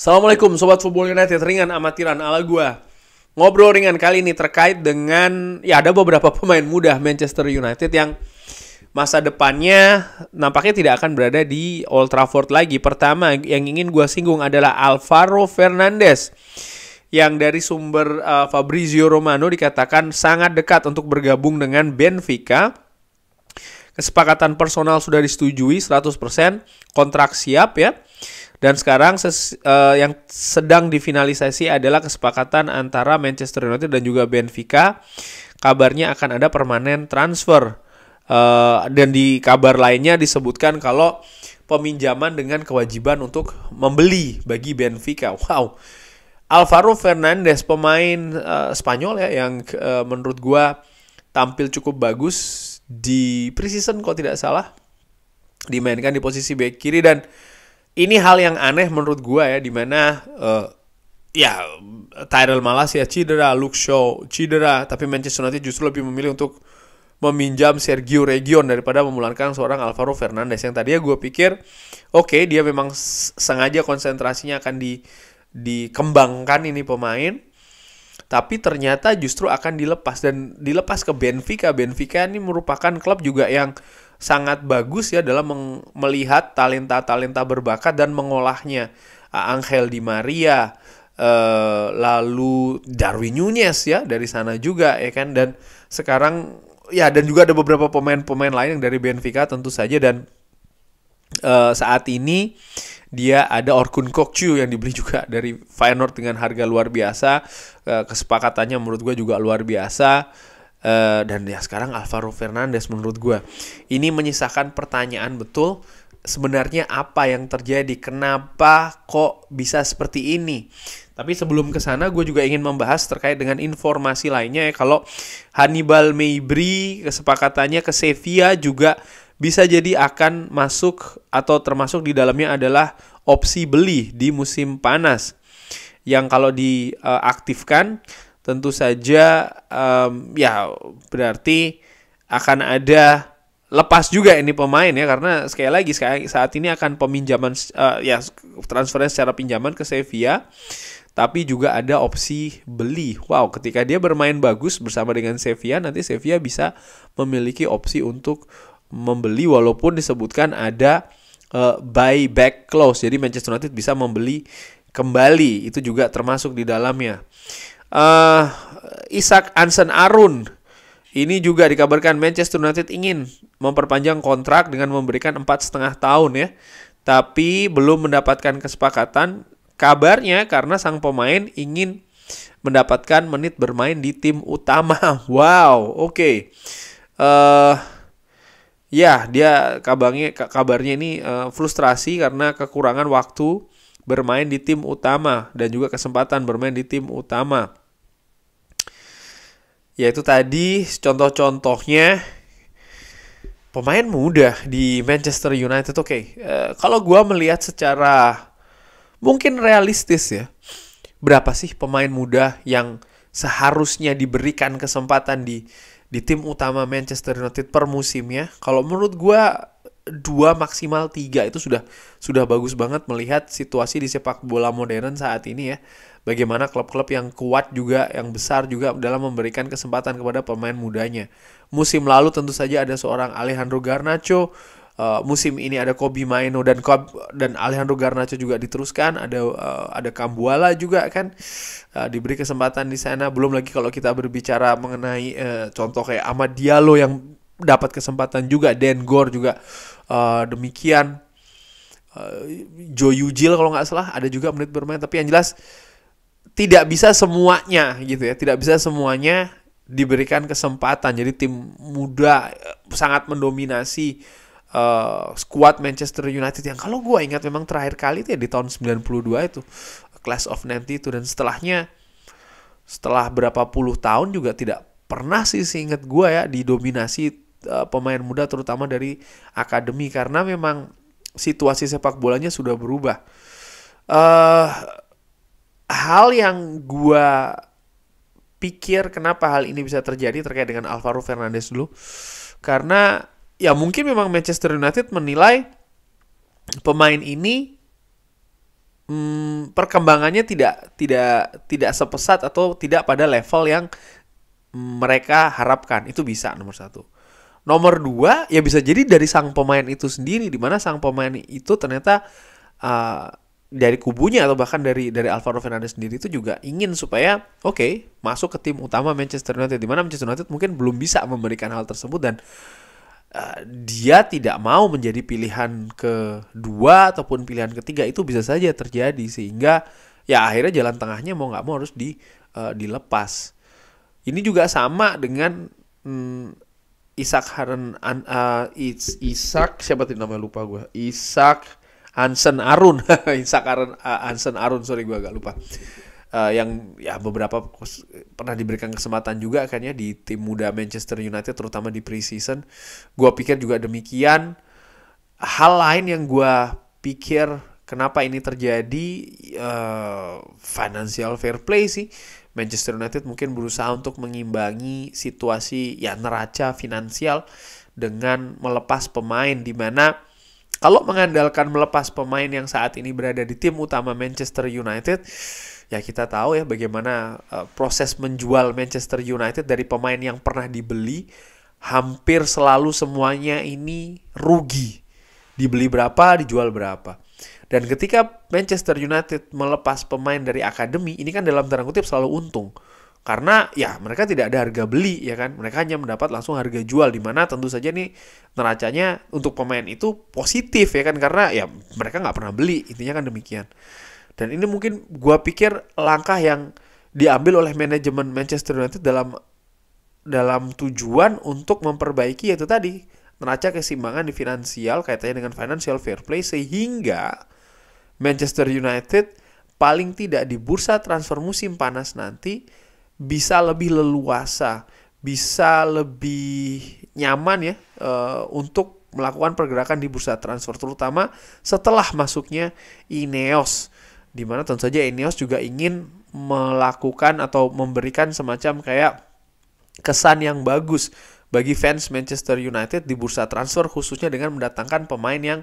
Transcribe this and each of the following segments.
Assalamualaikum Sobat Football United, ringan amatiran ala gue Ngobrol ringan kali ini terkait dengan, ya ada beberapa pemain muda Manchester United yang masa depannya nampaknya tidak akan berada di Old Trafford lagi. Pertama yang ingin gue singgung adalah Alvaro Fernandez yang dari sumber uh, Fabrizio Romano dikatakan sangat dekat untuk bergabung dengan Benfica. Kesepakatan personal sudah disetujui 100%, kontrak siap ya. Dan sekarang ses, uh, yang sedang difinalisasi adalah kesepakatan antara Manchester United dan juga Benfica. Kabarnya akan ada permanen transfer. Uh, dan di kabar lainnya disebutkan kalau peminjaman dengan kewajiban untuk membeli bagi Benfica. Wow. Alvaro Fernandez pemain uh, Spanyol ya yang uh, menurut gua tampil cukup bagus di preseason kalau tidak salah. Dimainkan di posisi bek kiri dan ini hal yang aneh menurut gua ya dimana uh, eh, ya Tyrell ya cedera, look show cedera, tapi Manchester United justru lebih memilih untuk meminjam Sergio Region daripada memulangkan seorang Alvaro Fernandes yang tadinya gue pikir oke okay, dia memang sengaja konsentrasinya akan di dikembangkan ini pemain tapi ternyata justru akan dilepas dan dilepas ke Benfica. Benfica ini merupakan klub juga yang sangat bagus ya dalam melihat talenta-talenta berbakat dan mengolahnya. Angel Di Maria, eh, lalu Darwin Nunez ya dari sana juga ya kan dan sekarang ya dan juga ada beberapa pemain-pemain lain yang dari Benfica tentu saja dan eh, saat ini dia ada Orkun Kokcu yang dibeli juga dari Feyenoord dengan harga luar biasa. Eh, kesepakatannya menurut gue juga luar biasa Eh, dan ya sekarang Alvaro Fernandez menurut gue ini menyisakan pertanyaan betul sebenarnya apa yang terjadi kenapa kok bisa seperti ini tapi sebelum ke sana gue juga ingin membahas terkait dengan informasi lainnya ya kalau Hannibal Meibri kesepakatannya ke Sevilla juga bisa jadi akan masuk atau termasuk di dalamnya adalah opsi beli di musim panas yang kalau diaktifkan tentu saja um, ya berarti akan ada lepas juga ini pemain ya karena sekali lagi saat ini akan peminjaman uh, ya transfernya secara pinjaman ke Sevilla tapi juga ada opsi beli. Wow, ketika dia bermain bagus bersama dengan Sevilla nanti Sevilla bisa memiliki opsi untuk membeli walaupun disebutkan ada uh, back clause. Jadi Manchester United bisa membeli kembali itu juga termasuk di dalamnya uh, eh, Isak Anson Arun ini juga dikabarkan Manchester United ingin memperpanjang kontrak dengan memberikan empat setengah tahun ya, tapi belum mendapatkan kesepakatan. Kabarnya karena sang pemain ingin mendapatkan menit bermain di tim utama. Wow, oke. Okay. Uh, eh, ya, dia kabarnya kabarnya ini uh, frustrasi karena kekurangan waktu bermain di tim utama dan juga kesempatan bermain di tim utama yaitu tadi contoh-contohnya pemain muda di Manchester United. Oke, okay, uh, eh, kalau gue melihat secara mungkin realistis ya, berapa sih pemain muda yang seharusnya diberikan kesempatan di di tim utama Manchester United per musimnya? Kalau menurut gue dua maksimal tiga itu sudah sudah bagus banget melihat situasi di sepak bola modern saat ini ya bagaimana klub-klub yang kuat juga yang besar juga dalam memberikan kesempatan kepada pemain mudanya musim lalu tentu saja ada seorang Alejandro Garnacho Uh, musim ini ada Kobi Maino dan Kobe, dan Alejandro Garnacho juga diteruskan ada uh, ada Kambuala juga kan uh, diberi kesempatan di sana belum lagi kalau kita berbicara mengenai uh, contoh kayak Ahmad Diallo yang dapat kesempatan juga Dan Gore juga uh, demikian uh, Joe Yujil kalau nggak salah ada juga menit bermain tapi yang jelas tidak bisa semuanya gitu ya tidak bisa semuanya diberikan kesempatan jadi tim muda eh, sangat mendominasi uh, skuad Manchester United yang kalau gue ingat memang terakhir kali itu ya di tahun 92 itu Class of 90 itu dan setelahnya setelah berapa puluh tahun juga tidak pernah sih seingat gue ya didominasi Eh, pemain muda terutama dari akademi karena memang situasi sepak bolanya sudah berubah. Uh, hal yang gua pikir kenapa hal ini bisa terjadi terkait dengan Alvaro Fernandez dulu. Karena ya mungkin memang Manchester United menilai pemain ini hmm, perkembangannya tidak tidak tidak sepesat atau tidak pada level yang mereka harapkan. Itu bisa nomor satu. Nomor dua ya bisa jadi dari sang pemain itu sendiri, dimana sang pemain itu ternyata uh, dari kubunya atau bahkan dari dari Alvaro Fernandes sendiri itu juga ingin supaya oke okay, masuk ke tim utama Manchester United, dimana Manchester United mungkin belum bisa memberikan hal tersebut dan uh, dia tidak mau menjadi pilihan kedua ataupun pilihan ketiga itu bisa saja terjadi sehingga ya akhirnya jalan tengahnya mau nggak mau harus di uh, dilepas. Ini juga sama dengan hmm, Isak Haran An, uh, it's Isak siapa tadi namanya lupa gue Isak Hansen Arun Isak Haran uh, Hansen Arun sorry gue agak lupa uh, yang ya beberapa pernah diberikan kesempatan juga kan ya di tim muda Manchester United terutama di preseason Gua pikir juga demikian hal lain yang gue pikir kenapa ini terjadi uh, financial fair play sih Manchester United mungkin berusaha untuk mengimbangi situasi ya neraca finansial dengan melepas pemain di mana kalau mengandalkan melepas pemain yang saat ini berada di tim utama Manchester United, ya kita tahu ya bagaimana uh, proses menjual Manchester United dari pemain yang pernah dibeli hampir selalu semuanya ini rugi. Dibeli berapa, dijual berapa. Dan ketika Manchester United melepas pemain dari akademi, ini kan dalam tanda kutip selalu untung. Karena ya mereka tidak ada harga beli ya kan, mereka hanya mendapat langsung harga jual dimana tentu saja nih neracanya untuk pemain itu positif ya kan karena ya mereka nggak pernah beli intinya kan demikian. Dan ini mungkin gua pikir langkah yang diambil oleh manajemen Manchester United dalam dalam tujuan untuk memperbaiki yaitu tadi neraca keseimbangan di finansial kaitannya dengan financial fair play sehingga Manchester United paling tidak di bursa transfer musim panas nanti bisa lebih leluasa, bisa lebih nyaman ya uh, untuk melakukan pergerakan di bursa transfer terutama setelah masuknya Ineos di mana tentu saja Ineos juga ingin melakukan atau memberikan semacam kayak kesan yang bagus bagi fans Manchester United di bursa transfer khususnya dengan mendatangkan pemain yang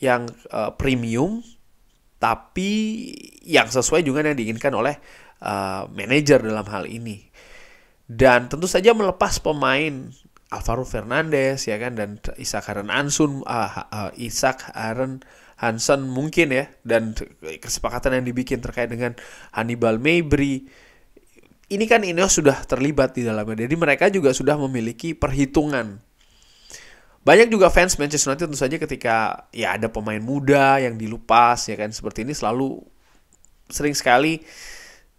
yang uh, premium tapi yang sesuai juga yang diinginkan oleh uh, manajer dalam hal ini. Dan tentu saja melepas pemain Alvaro Fernandes ya kan dan Isak Aaron Ansun uh, ah, uh, ah, Isak Aaron Hansen mungkin ya dan kesepakatan yang dibikin terkait dengan Hannibal Mabry ini kan Ineos sudah terlibat di dalamnya. Jadi mereka juga sudah memiliki perhitungan. Banyak juga fans Manchester United tentu saja ketika ya ada pemain muda yang dilupas ya kan seperti ini selalu sering sekali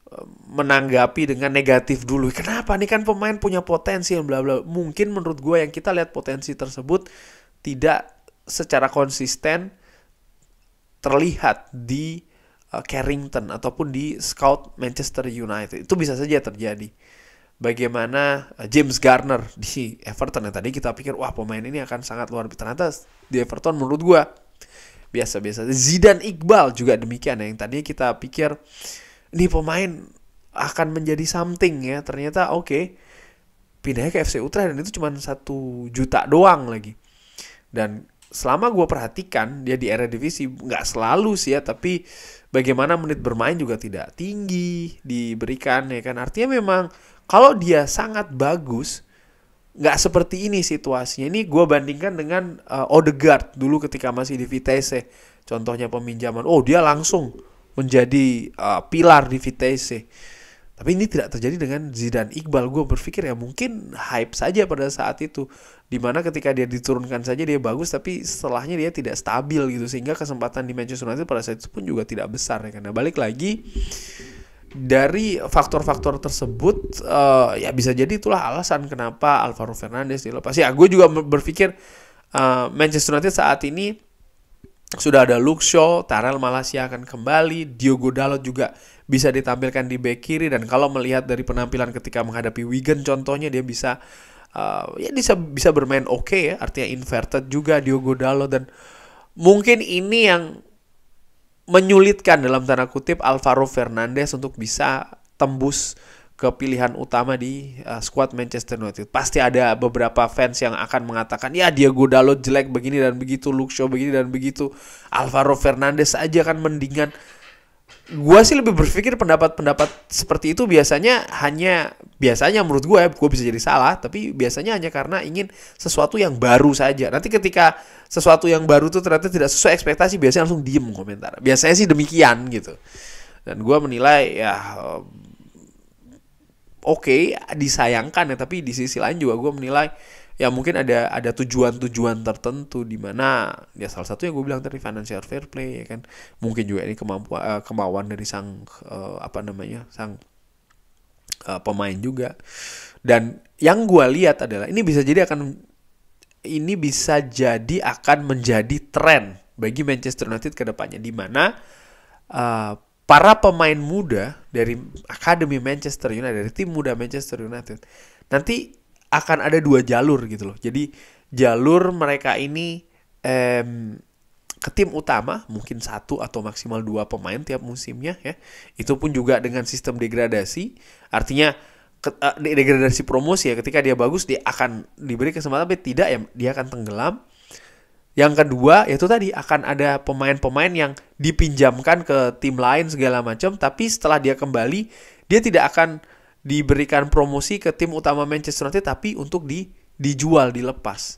eh, menanggapi dengan negatif dulu. Kenapa nih kan pemain punya potensi yang bla bla. Mungkin menurut gue yang kita lihat potensi tersebut tidak secara konsisten terlihat di uh, Carrington ataupun di scout Manchester United. Itu bisa saja terjadi. Bagaimana uh, James Garner di Everton yang tadi kita pikir wah pemain ini akan sangat luar biasa. Ternyata di Everton menurut gua biasa-biasa. Zidane Iqbal juga demikian yang tadi kita pikir ini pemain akan menjadi something ya. Ternyata oke. Okay, pindahnya ke FC Utrecht dan itu cuma satu juta doang lagi. Dan selama gue perhatikan dia di era divisi nggak selalu sih ya tapi bagaimana menit bermain juga tidak tinggi diberikan ya kan artinya memang kalau dia sangat bagus nggak seperti ini situasinya ini gue bandingkan dengan uh, Odegaard dulu ketika masih di Vitesse contohnya peminjaman oh dia langsung menjadi uh, pilar di Vitesse tapi ini tidak terjadi dengan Zidane Iqbal. Gue berpikir ya mungkin hype saja pada saat itu. Dimana ketika dia diturunkan saja dia bagus tapi setelahnya dia tidak stabil gitu. Sehingga kesempatan di Manchester United pada saat itu pun juga tidak besar ya. Karena balik lagi dari faktor-faktor tersebut uh, ya bisa jadi itulah alasan kenapa Alvaro Fernandes dilepas. Ya gue juga berpikir uh, Manchester United saat ini sudah ada Luke Shaw, Tarel Malaysia akan kembali, Diogo Dalot juga bisa ditampilkan di back kiri dan kalau melihat dari penampilan ketika menghadapi Wigan contohnya dia bisa uh, ya bisa bisa bermain oke okay ya, artinya inverted juga Diogo Dalot dan mungkin ini yang menyulitkan dalam tanda kutip Alvaro Fernandez untuk bisa tembus kepilihan utama di uh, squad Manchester United. Pasti ada beberapa fans yang akan mengatakan, ya dia Diego Dalot jelek begini dan begitu, Luke Shaw begini dan begitu, Alvaro Fernandez aja kan mendingan. Gue sih lebih berpikir pendapat-pendapat seperti itu biasanya hanya biasanya menurut gue, ya, gue bisa jadi salah, tapi biasanya hanya karena ingin sesuatu yang baru saja. Nanti ketika sesuatu yang baru tuh ternyata tidak sesuai ekspektasi, biasanya langsung diem komentar. Biasanya sih demikian gitu. Dan gue menilai ya oke okay, disayangkan ya tapi di sisi lain juga gue menilai ya mungkin ada ada tujuan-tujuan tertentu di mana ya salah satu yang gue bilang tadi financial fair play ya kan mungkin juga ini kemampuan eh, kemauan dari sang eh, apa namanya sang eh, pemain juga dan yang gue lihat adalah ini bisa jadi akan ini bisa jadi akan menjadi tren bagi Manchester United kedepannya di mana uh, para pemain muda dari Akademi Manchester United, dari tim muda Manchester United, nanti akan ada dua jalur gitu loh. Jadi jalur mereka ini em, ke tim utama mungkin satu atau maksimal dua pemain tiap musimnya ya itu pun juga dengan sistem degradasi artinya ke, uh, degradasi promosi ya ketika dia bagus dia akan diberi kesempatan tapi tidak ya dia akan tenggelam yang kedua yaitu tadi akan ada pemain-pemain yang dipinjamkan ke tim lain segala macam tapi setelah dia kembali dia tidak akan diberikan promosi ke tim utama Manchester United tapi untuk di dijual dilepas.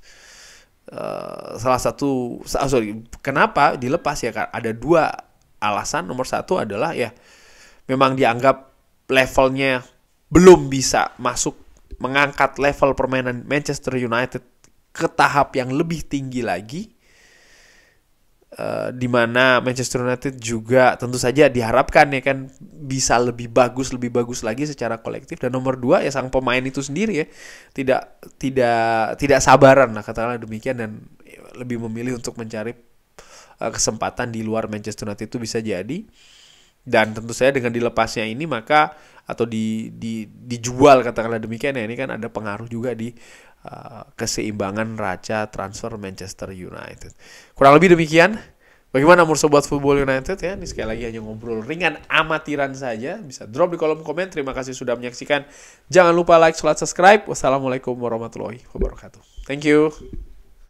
Uh, salah satu oh, sorry kenapa dilepas ya ada dua alasan nomor satu adalah ya memang dianggap levelnya belum bisa masuk mengangkat level permainan Manchester United ke tahap yang lebih tinggi lagi Uh, di mana Manchester United juga tentu saja diharapkan ya kan bisa lebih bagus lebih bagus lagi secara kolektif dan nomor dua ya sang pemain itu sendiri ya tidak tidak tidak sabaran lah katakanlah demikian dan lebih memilih untuk mencari uh, kesempatan di luar Manchester United itu bisa jadi dan tentu saja dengan dilepasnya ini maka atau di, di dijual katakanlah demikian ya ini kan ada pengaruh juga di Eh, keseimbangan raja transfer Manchester United. Kurang lebih demikian. Bagaimana menurut Sobat Football United ya? Ini sekali lagi hanya ngobrol ringan amatiran saja. Bisa drop di kolom komen. Terima kasih sudah menyaksikan. Jangan lupa like, sholat, subscribe. Wassalamualaikum warahmatullahi wabarakatuh. Thank you.